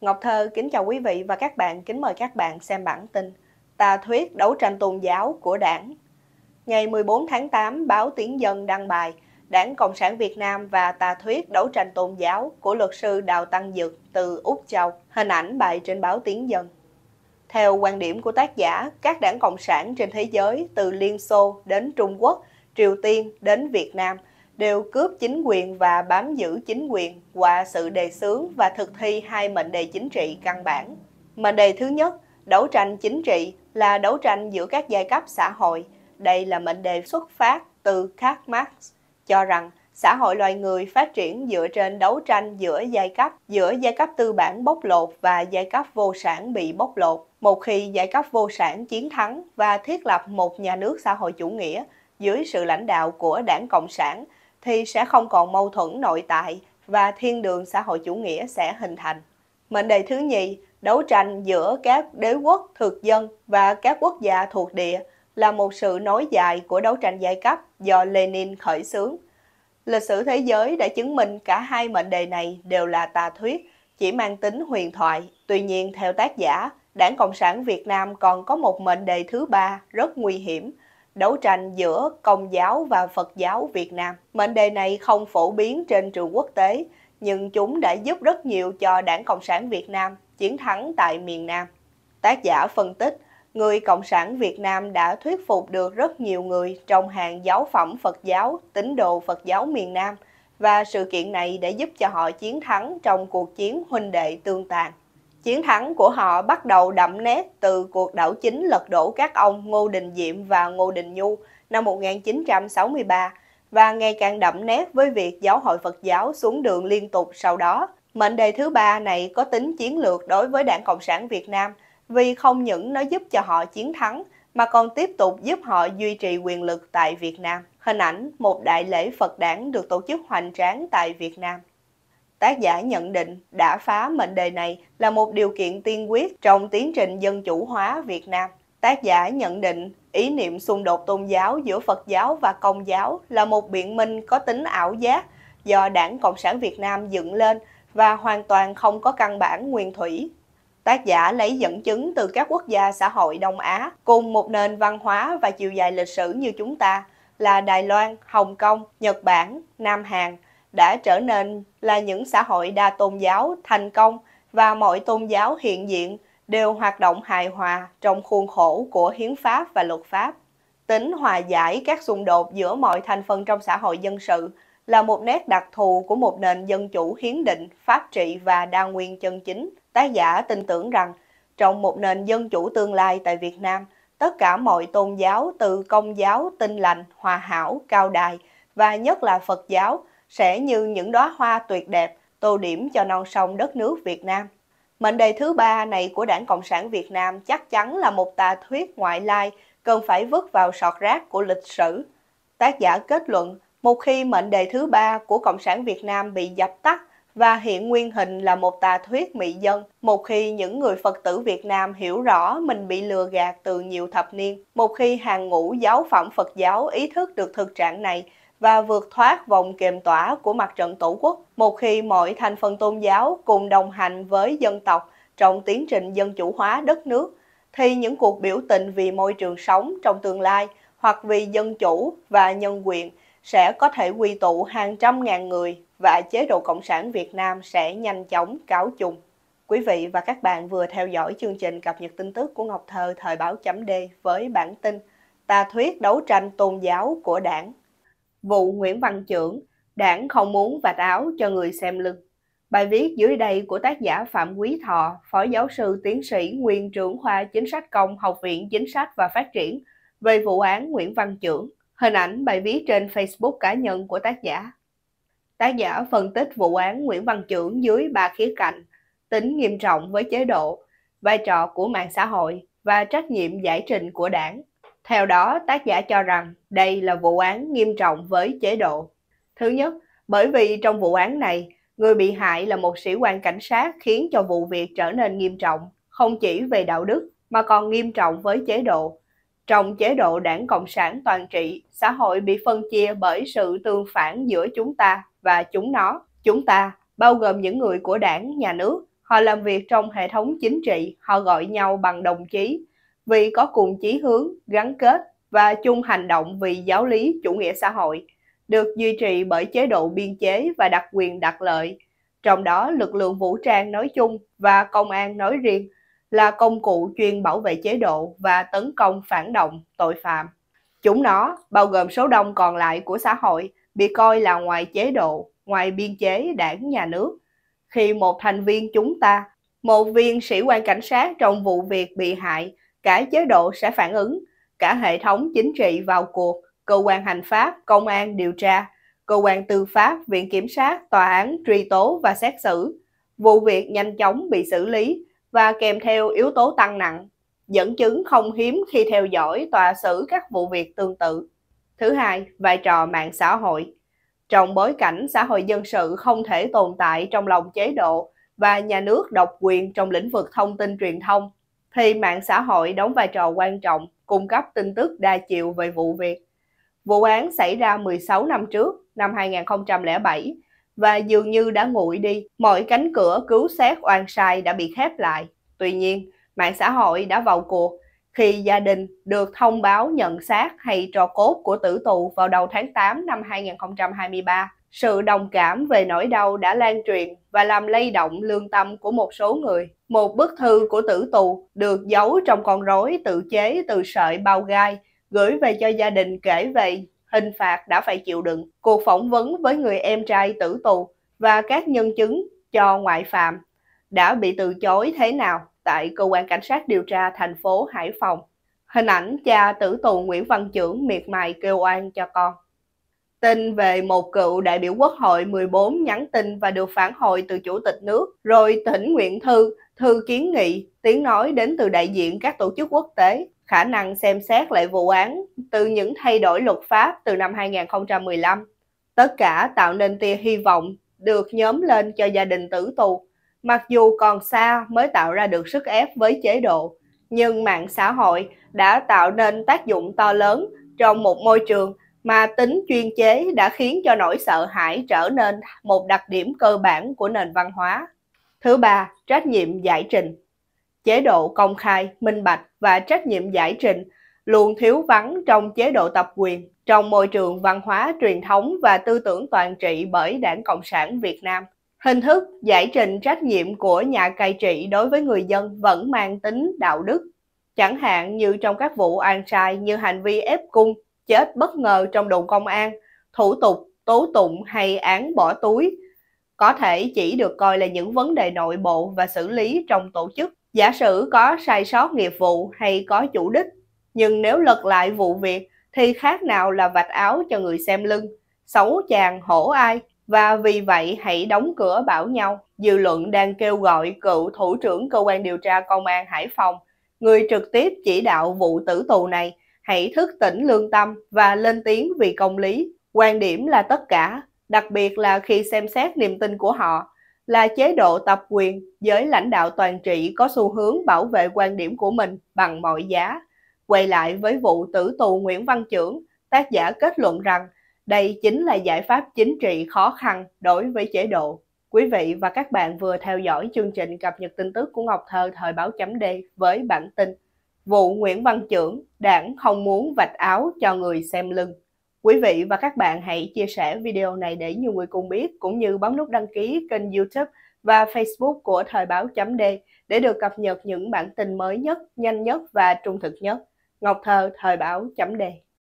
Ngọc Thơ kính chào quý vị và các bạn, kính mời các bạn xem bản tin Tà thuyết đấu tranh tôn giáo của đảng. Ngày 14 tháng 8, báo Tiếng Dân đăng bài Đảng Cộng sản Việt Nam và tà thuyết đấu tranh tôn giáo của luật sư Đào Tăng Dực từ Úc Châu, hình ảnh bài trên báo Tiếng Dân. Theo quan điểm của tác giả, các đảng Cộng sản trên thế giới từ Liên Xô đến Trung Quốc, Triều Tiên đến Việt Nam – đều cướp chính quyền và bám giữ chính quyền qua sự đề xướng và thực thi hai mệnh đề chính trị căn bản. Mệnh đề thứ nhất, đấu tranh chính trị là đấu tranh giữa các giai cấp xã hội. Đây là mệnh đề xuất phát từ Karl Marx cho rằng xã hội loài người phát triển dựa trên đấu tranh giữa giai cấp, giữa giai cấp tư bản bóc lột và giai cấp vô sản bị bóc lột. Một khi giai cấp vô sản chiến thắng và thiết lập một nhà nước xã hội chủ nghĩa dưới sự lãnh đạo của đảng Cộng sản, thì sẽ không còn mâu thuẫn nội tại và thiên đường xã hội chủ nghĩa sẽ hình thành. Mệnh đề thứ nhì, đấu tranh giữa các đế quốc thực dân và các quốc gia thuộc địa là một sự nối dài của đấu tranh giai cấp do Lenin khởi xướng. Lịch sử thế giới đã chứng minh cả hai mệnh đề này đều là tà thuyết, chỉ mang tính huyền thoại. Tuy nhiên, theo tác giả, Đảng Cộng sản Việt Nam còn có một mệnh đề thứ ba rất nguy hiểm – đấu tranh giữa Công giáo và Phật giáo Việt Nam. Mệnh đề này không phổ biến trên trường quốc tế, nhưng chúng đã giúp rất nhiều cho Đảng Cộng sản Việt Nam chiến thắng tại miền Nam. Tác giả phân tích, người Cộng sản Việt Nam đã thuyết phục được rất nhiều người trong hàng giáo phẩm Phật giáo, tín đồ Phật giáo miền Nam, và sự kiện này đã giúp cho họ chiến thắng trong cuộc chiến huynh đệ tương tàn. Chiến thắng của họ bắt đầu đậm nét từ cuộc đảo chính lật đổ các ông Ngô Đình Diệm và Ngô Đình Nhu năm 1963 và ngày càng đậm nét với việc giáo hội Phật giáo xuống đường liên tục sau đó. Mệnh đề thứ ba này có tính chiến lược đối với Đảng Cộng sản Việt Nam vì không những nó giúp cho họ chiến thắng mà còn tiếp tục giúp họ duy trì quyền lực tại Việt Nam. Hình ảnh một đại lễ Phật đảng được tổ chức hoành tráng tại Việt Nam tác giả nhận định đã phá mệnh đề này là một điều kiện tiên quyết trong tiến trình dân chủ hóa Việt Nam. Tác giả nhận định ý niệm xung đột tôn giáo giữa Phật giáo và Công giáo là một biện minh có tính ảo giác do Đảng Cộng sản Việt Nam dựng lên và hoàn toàn không có căn bản nguyên thủy. Tác giả lấy dẫn chứng từ các quốc gia xã hội Đông Á cùng một nền văn hóa và chiều dài lịch sử như chúng ta là Đài Loan, Hồng Kông, Nhật Bản, Nam Hàn – đã trở nên là những xã hội đa tôn giáo thành công và mọi tôn giáo hiện diện đều hoạt động hài hòa trong khuôn khổ của hiến pháp và luật pháp. Tính hòa giải các xung đột giữa mọi thành phần trong xã hội dân sự là một nét đặc thù của một nền dân chủ hiến định, pháp trị và đa nguyên chân chính. Tác giả tin tưởng rằng trong một nền dân chủ tương lai tại Việt Nam, tất cả mọi tôn giáo từ công giáo, tinh lành, hòa hảo, cao đài và nhất là Phật giáo sẽ như những đóa hoa tuyệt đẹp tô điểm cho non sông đất nước Việt Nam. Mệnh đề thứ ba này của Đảng Cộng sản Việt Nam chắc chắn là một tà thuyết ngoại lai cần phải vứt vào sọt rác của lịch sử. Tác giả kết luận, một khi mệnh đề thứ ba của Cộng sản Việt Nam bị dập tắt và hiện nguyên hình là một tà thuyết mị dân, một khi những người Phật tử Việt Nam hiểu rõ mình bị lừa gạt từ nhiều thập niên, một khi hàng ngũ giáo phẩm Phật giáo ý thức được thực trạng này và vượt thoát vòng kiềm tỏa của mặt trận Tổ quốc một khi mọi thành phần tôn giáo cùng đồng hành với dân tộc trong tiến trình dân chủ hóa đất nước, thì những cuộc biểu tình vì môi trường sống trong tương lai hoặc vì dân chủ và nhân quyền sẽ có thể quy tụ hàng trăm ngàn người và chế độ Cộng sản Việt Nam sẽ nhanh chóng cáo chung. Quý vị và các bạn vừa theo dõi chương trình cập nhật tin tức của Ngọc Thơ thời báo chấm D với bản tin Tà thuyết đấu tranh tôn giáo của đảng vụ Nguyễn Văn Trưởng, đảng không muốn vạch áo cho người xem lưng. Bài viết dưới đây của tác giả Phạm Quý Thọ, Phó Giáo sư Tiến sĩ Nguyên trưởng khoa Chính sách Công Học viện Chính sách và Phát triển về vụ án Nguyễn Văn Trưởng. Hình ảnh bài viết trên Facebook cá nhân của tác giả. Tác giả phân tích vụ án Nguyễn Văn Trưởng dưới ba khía cạnh, tính nghiêm trọng với chế độ, vai trò của mạng xã hội và trách nhiệm giải trình của đảng. Theo đó, tác giả cho rằng đây là vụ án nghiêm trọng với chế độ. Thứ nhất, bởi vì trong vụ án này, người bị hại là một sĩ quan cảnh sát khiến cho vụ việc trở nên nghiêm trọng, không chỉ về đạo đức mà còn nghiêm trọng với chế độ. Trong chế độ đảng Cộng sản toàn trị, xã hội bị phân chia bởi sự tương phản giữa chúng ta và chúng nó. Chúng ta, bao gồm những người của đảng, nhà nước, họ làm việc trong hệ thống chính trị, họ gọi nhau bằng đồng chí, vì có cùng chí hướng, gắn kết và chung hành động vì giáo lý chủ nghĩa xã hội, được duy trì bởi chế độ biên chế và đặc quyền đặc lợi, trong đó lực lượng vũ trang nói chung và công an nói riêng là công cụ chuyên bảo vệ chế độ và tấn công phản động, tội phạm. Chúng nó, bao gồm số đông còn lại của xã hội, bị coi là ngoài chế độ, ngoài biên chế đảng nhà nước. Khi một thành viên chúng ta, một viên sĩ quan cảnh sát trong vụ việc bị hại cả chế độ sẽ phản ứng, cả hệ thống chính trị vào cuộc, cơ quan hành pháp, công an điều tra, cơ quan tư pháp, viện kiểm sát, tòa án truy tố và xét xử. Vụ việc nhanh chóng bị xử lý và kèm theo yếu tố tăng nặng. Dẫn chứng không hiếm khi theo dõi tòa xử các vụ việc tương tự. Thứ hai, vai trò mạng xã hội. Trong bối cảnh xã hội dân sự không thể tồn tại trong lòng chế độ và nhà nước độc quyền trong lĩnh vực thông tin truyền thông, thì mạng xã hội đóng vai trò quan trọng cung cấp tin tức đa chiều về vụ việc. Vụ án xảy ra 16 năm trước, năm 2007, và dường như đã nguội đi, mọi cánh cửa cứu xét oan sai đã bị khép lại. Tuy nhiên, mạng xã hội đã vào cuộc khi gia đình được thông báo nhận xác hay trò cốt của tử tù vào đầu tháng 8 năm 2023 sự đồng cảm về nỗi đau đã lan truyền và làm lay động lương tâm của một số người. Một bức thư của tử tù được giấu trong con rối tự chế từ sợi bao gai, gửi về cho gia đình kể về hình phạt đã phải chịu đựng, cuộc phỏng vấn với người em trai tử tù và các nhân chứng cho ngoại phạm đã bị từ chối thế nào tại cơ quan cảnh sát điều tra thành phố Hải Phòng. Hình ảnh cha tử tù Nguyễn Văn Trưởng miệt mài kêu oan cho con tin về một cựu đại biểu quốc hội 14 nhắn tin và được phản hồi từ chủ tịch nước, rồi thỉnh nguyện thư, thư kiến nghị, tiếng nói đến từ đại diện các tổ chức quốc tế, khả năng xem xét lại vụ án từ những thay đổi luật pháp từ năm 2015. Tất cả tạo nên tia hy vọng được nhóm lên cho gia đình tử tù. Mặc dù còn xa mới tạo ra được sức ép với chế độ, nhưng mạng xã hội đã tạo nên tác dụng to lớn trong một môi trường mà tính chuyên chế đã khiến cho nỗi sợ hãi trở nên một đặc điểm cơ bản của nền văn hóa. Thứ ba, trách nhiệm giải trình. Chế độ công khai, minh bạch và trách nhiệm giải trình luôn thiếu vắng trong chế độ tập quyền, trong môi trường văn hóa truyền thống và tư tưởng toàn trị bởi Đảng Cộng sản Việt Nam. Hình thức giải trình trách nhiệm của nhà cai trị đối với người dân vẫn mang tính đạo đức, chẳng hạn như trong các vụ an sai như hành vi ép cung chết bất ngờ trong đồn công an, thủ tục, tố tụng hay án bỏ túi có thể chỉ được coi là những vấn đề nội bộ và xử lý trong tổ chức. Giả sử có sai sót nghiệp vụ hay có chủ đích, nhưng nếu lật lại vụ việc thì khác nào là vạch áo cho người xem lưng, xấu chàng hổ ai và vì vậy hãy đóng cửa bảo nhau. Dư luận đang kêu gọi cựu thủ trưởng cơ quan điều tra công an Hải Phòng, người trực tiếp chỉ đạo vụ tử tù này hãy thức tỉnh lương tâm và lên tiếng vì công lý. Quan điểm là tất cả, đặc biệt là khi xem xét niềm tin của họ là chế độ tập quyền, giới lãnh đạo toàn trị có xu hướng bảo vệ quan điểm của mình bằng mọi giá. Quay lại với vụ tử tù Nguyễn Văn Trưởng, tác giả kết luận rằng đây chính là giải pháp chính trị khó khăn đối với chế độ. Quý vị và các bạn vừa theo dõi chương trình cập nhật tin tức của Ngọc Thơ thời báo chấm D với bản tin vụ Nguyễn Văn Trưởng, đảng không muốn vạch áo cho người xem lưng. Quý vị và các bạn hãy chia sẻ video này để nhiều người cùng biết, cũng như bấm nút đăng ký kênh youtube và facebook của Thời báo chấm D để được cập nhật những bản tin mới nhất, nhanh nhất và trung thực nhất. Ngọc Thơ, Thời báo chấm D